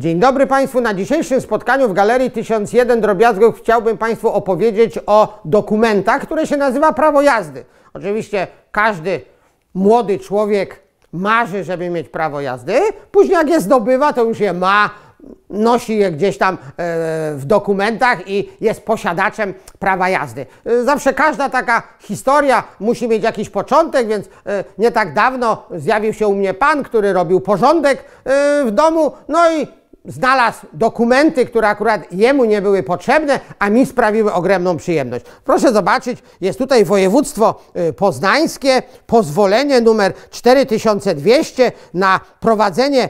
Dzień dobry Państwu. Na dzisiejszym spotkaniu w Galerii 1001 Drobiazgów chciałbym Państwu opowiedzieć o dokumentach, które się nazywa prawo jazdy. Oczywiście każdy młody człowiek marzy, żeby mieć prawo jazdy. Później jak je zdobywa, to już je ma, nosi je gdzieś tam e, w dokumentach i jest posiadaczem prawa jazdy. E, zawsze każda taka historia musi mieć jakiś początek, więc e, nie tak dawno zjawił się u mnie pan, który robił porządek w domu, no i znalazł dokumenty, które akurat jemu nie były potrzebne, a mi sprawiły ogromną przyjemność. Proszę zobaczyć, jest tutaj województwo y, poznańskie, pozwolenie numer 4200 na prowadzenie y,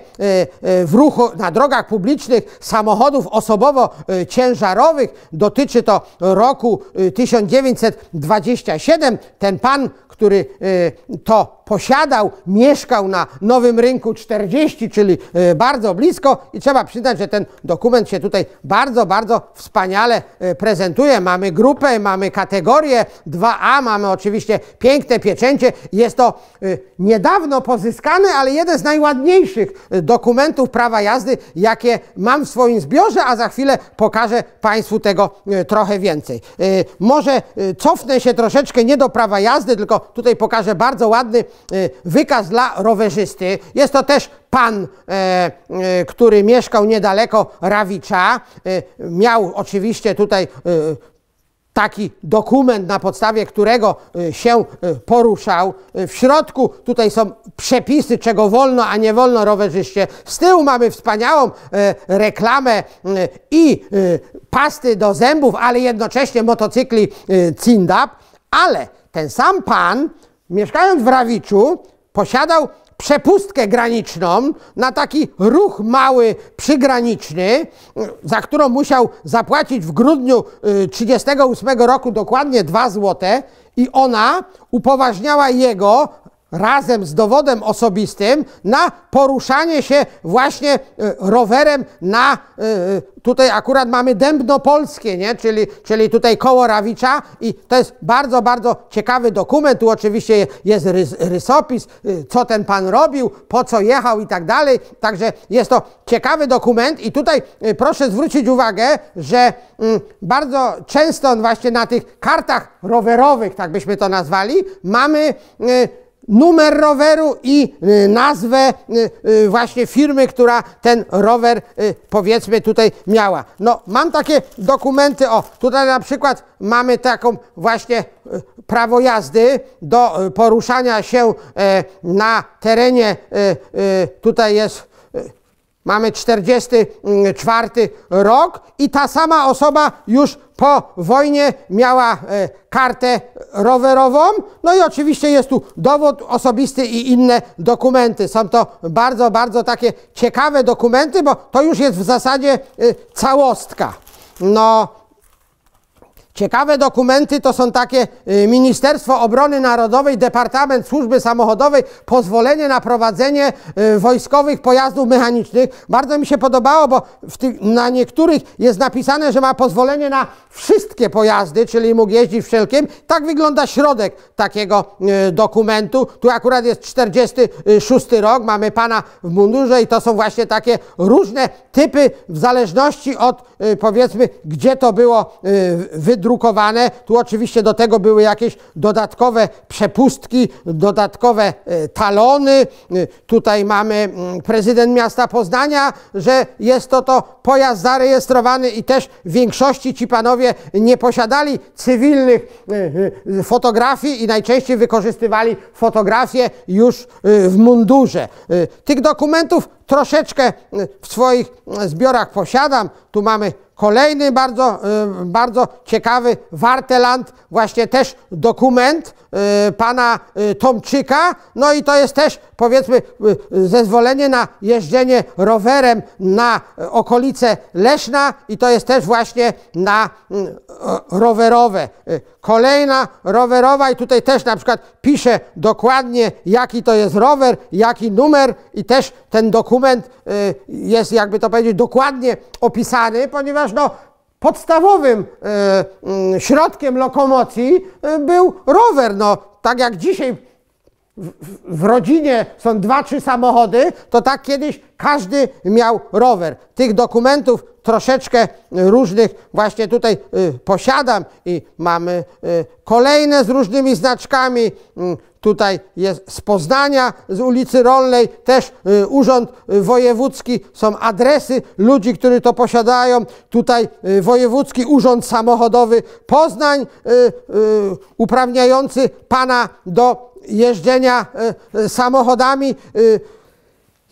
y, w ruchu na drogach publicznych samochodów osobowo-ciężarowych. Dotyczy to roku 1927. Ten pan, który to posiadał, mieszkał na Nowym Rynku 40, czyli y, bardzo blisko i trzeba przyznać, że ten dokument się tutaj bardzo, bardzo wspaniale y, prezentuje. Mamy grupę, mamy kategorię 2A, mamy oczywiście piękne pieczęcie. Jest to y, niedawno pozyskany, ale jeden z najładniejszych dokumentów prawa jazdy, jakie mam w swoim zbiorze, a za chwilę pokażę Państwu tego trochę więcej. Może cofnę się troszeczkę nie do prawa jazdy, tylko tutaj pokażę bardzo ładny Y, wykaz dla rowerzysty. Jest to też pan, e, e, który mieszkał niedaleko Rawicza. E, miał oczywiście tutaj taki dokument, na podstawie którego się poruszał. W środku tutaj są przepisy, czego wolno, a nie wolno rowerzyście. Z tyłu mamy wspaniałą reklamę i pasty do zębów, ale jednocześnie motocykli Cindap. Ale ten sam pan mieszkając w Rawiczu, posiadał przepustkę graniczną na taki ruch mały przygraniczny, za którą musiał zapłacić w grudniu 1938 y, roku dokładnie 2 złote i ona upoważniała jego razem z dowodem osobistym na poruszanie się właśnie e, rowerem na, e, e, tutaj akurat mamy Dębno Polskie, nie? Czyli, czyli tutaj koło Rawicza i to jest bardzo, bardzo ciekawy dokument. Tu oczywiście jest rys, rysopis, co ten pan robił, po co jechał i tak dalej. Także jest to ciekawy dokument i tutaj proszę zwrócić uwagę, że mm, bardzo często właśnie na tych kartach rowerowych, tak byśmy to nazwali, mamy numer roweru i y, nazwę y, y, właśnie firmy, która ten rower powiedzmy tutaj miała. No mam takie dokumenty, o tutaj na przykład mamy taką właśnie prawo jazdy do poruszania się e, na terenie, tutaj jest Mamy 44 rok i ta sama osoba już po wojnie miała e, kartę rowerową. No i oczywiście jest tu dowód osobisty i inne dokumenty. Są to bardzo, bardzo takie ciekawe dokumenty, bo to już jest w zasadzie y, całostka. No, Ciekawe dokumenty to są takie y, Ministerstwo Obrony Narodowej, Departament Służby Samochodowej, pozwolenie na prowadzenie y, wojskowych pojazdów mechanicznych. Bardzo mi się podobało, bo tych, na niektórych jest napisane, że ma pozwolenie na wszystkie pojazdy, czyli mógł jeździć wszelkim. Tak wygląda środek takiego y, dokumentu. Tu akurat jest 46 rok, mamy pana w mundurze i to są właśnie takie różne typy w zależności od powiedzmy, gdzie to było wydrukowane drukowane. Tu oczywiście do tego były jakieś dodatkowe przepustki, dodatkowe e, talony. E, tutaj mamy mm, prezydent miasta Poznania, że jest to to pojazd zarejestrowany i też w większości ci panowie nie posiadali cywilnych e, fotografii i najczęściej wykorzystywali fotografie już w mundurze. Tych dokumentów troszeczkę w swoich mm, zbiorach posiadam. Tu mamy Kolejny bardzo, y, bardzo ciekawy Warteland, właśnie też dokument y, pana y, Tomczyka. No i to jest też powiedzmy zezwolenie na jeżdżenie rowerem na okolice Leszna i to jest też właśnie na rowerowe. Kolejna rowerowa i tutaj też na przykład pisze dokładnie jaki to jest rower, jaki numer i też ten dokument jest jakby to powiedzieć dokładnie opisany, ponieważ ponieważ no, podstawowym e, mm, środkiem lokomocji e, był rower. No, tak jak dzisiaj w rodzinie są dwa, trzy samochody, to tak kiedyś każdy miał rower. Tych dokumentów troszeczkę różnych właśnie tutaj y, posiadam i mamy y, kolejne z różnymi znaczkami. Mm, tutaj jest z Poznania, z ulicy Rolnej, też y, Urząd Wojewódzki, są adresy ludzi, którzy to posiadają. Tutaj Wojewódzki Urząd Samochodowy Poznań, uprawniający pana do jeżdżenia e, e, samochodami. E,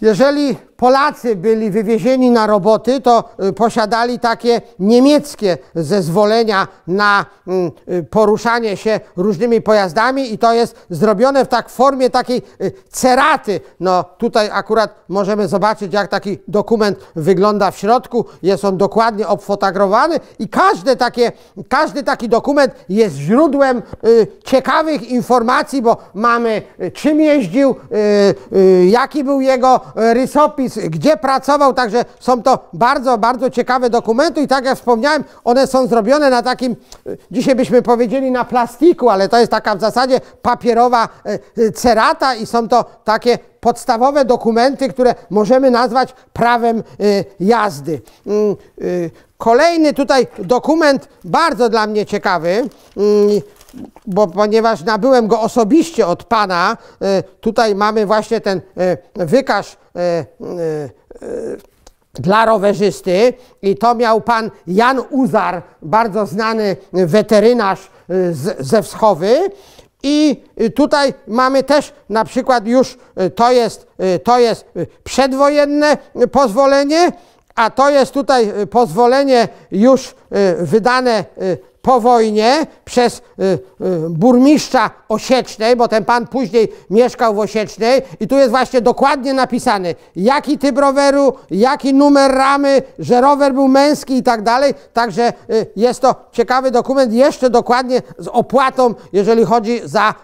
jeżeli Polacy byli wywiezieni na roboty, to y, posiadali takie niemieckie zezwolenia na mm, y, poruszanie się różnymi pojazdami i to jest zrobione w tak formie takiej y, ceraty. No tutaj akurat możemy zobaczyć, jak taki dokument wygląda w środku. Jest on dokładnie obfotografowany i każde takie, każdy taki dokument jest źródłem ciekawych informacji, bo mamy czym jeździł, jaki był jego rysopis, opis, gdzie pracował, także są to bardzo, bardzo ciekawe dokumenty i tak jak wspomniałem, one są zrobione na takim, e, dzisiaj byśmy powiedzieli na plastiku, ale to jest taka w zasadzie papierowa e, e, cerata i są to takie podstawowe dokumenty, które możemy nazwać prawem jazdy. Mm, kolejny tutaj dokument bardzo dla mnie ciekawy. Mm, bo ponieważ nabyłem go osobiście od Pana, y, tutaj mamy właśnie ten y, wykaz y, dla rowerzysty i to miał pan Jan Uzar, bardzo znany weterynarz ze Wschowy. I tutaj mamy też na przykład już to jest, to jest przedwojenne pozwolenie, a to jest tutaj pozwolenie już wydane po wojnie przez y, y, burmistrza Osiecznej, bo ten pan później mieszkał w Osiecznej i tu jest właśnie dokładnie napisane, jaki typ roweru, jaki numer ramy, że rower był męski i tak dalej. Także y, jest to ciekawy dokument, jeszcze dokładnie z opłatą, jeżeli chodzi za,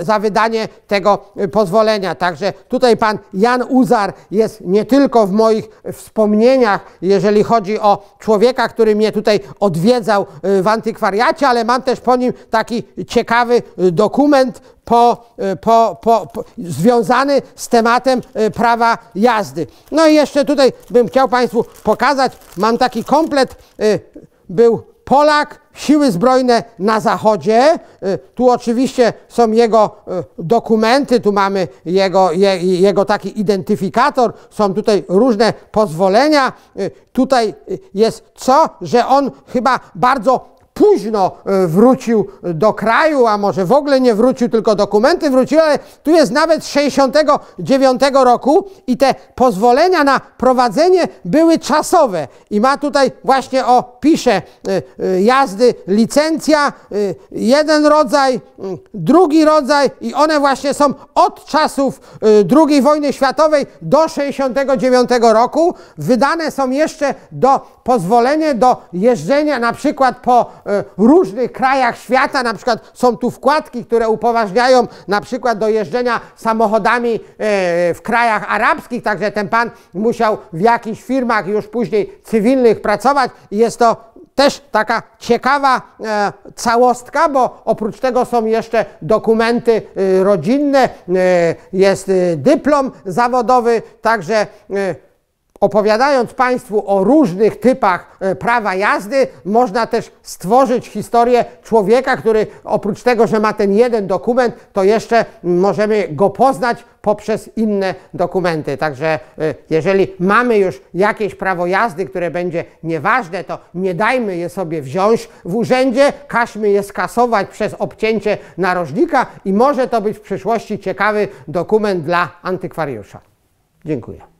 za wydanie tego y, pozwolenia. Także tutaj pan Jan Uzar jest nie tylko w moich wspomnieniach, jeżeli chodzi o człowieka, który mnie tutaj odwiedzał y, w antykwariacie, ale mam też po nim taki ciekawy dokument dokument e, po, po, po, związany z tematem e, prawa jazdy. No i jeszcze tutaj bym chciał Państwu pokazać, mam taki komplet, e, był Polak, siły zbrojne na zachodzie. Tu oczywiście są jego dokumenty, tu mamy jego, je, jego taki identyfikator, są tutaj różne pozwolenia. Tutaj jest co, że on chyba bardzo późno e, wrócił e, do kraju, a może w ogóle nie wrócił, tylko dokumenty wróciły, ale tu jest nawet 69 roku i te pozwolenia na prowadzenie były czasowe. I ma tutaj właśnie o, pisze e, jazdy, licencja, jeden rodzaj, drugi rodzaj i one właśnie są od czasów II wojny światowej do 69 roku. Wydane są jeszcze do pozwolenie do jeżdżenia na przykład po E, różnych krajach świata, na przykład są tu wkładki, które upoważniają na przykład do jeżdżenia samochodami e, w krajach arabskich, także ten pan musiał w jakichś firmach już później cywilnych pracować i jest to też taka ciekawa e, całostka, bo oprócz tego są jeszcze dokumenty e, rodzinne, e, jest e, dyplom zawodowy, także Opowiadając Państwu o różnych typach e, prawa jazdy, można też stworzyć historię człowieka, który oprócz tego, że ma ten jeden dokument, to jeszcze możemy go poznać poprzez inne dokumenty. Także e, jeżeli mamy już jakieś prawo jazdy, które będzie nieważne, to nie dajmy je sobie wziąć w urzędzie, każmy je skasować przez obcięcie narożnika i może to być w przyszłości ciekawy dokument dla antykwariusza. Dziękuję.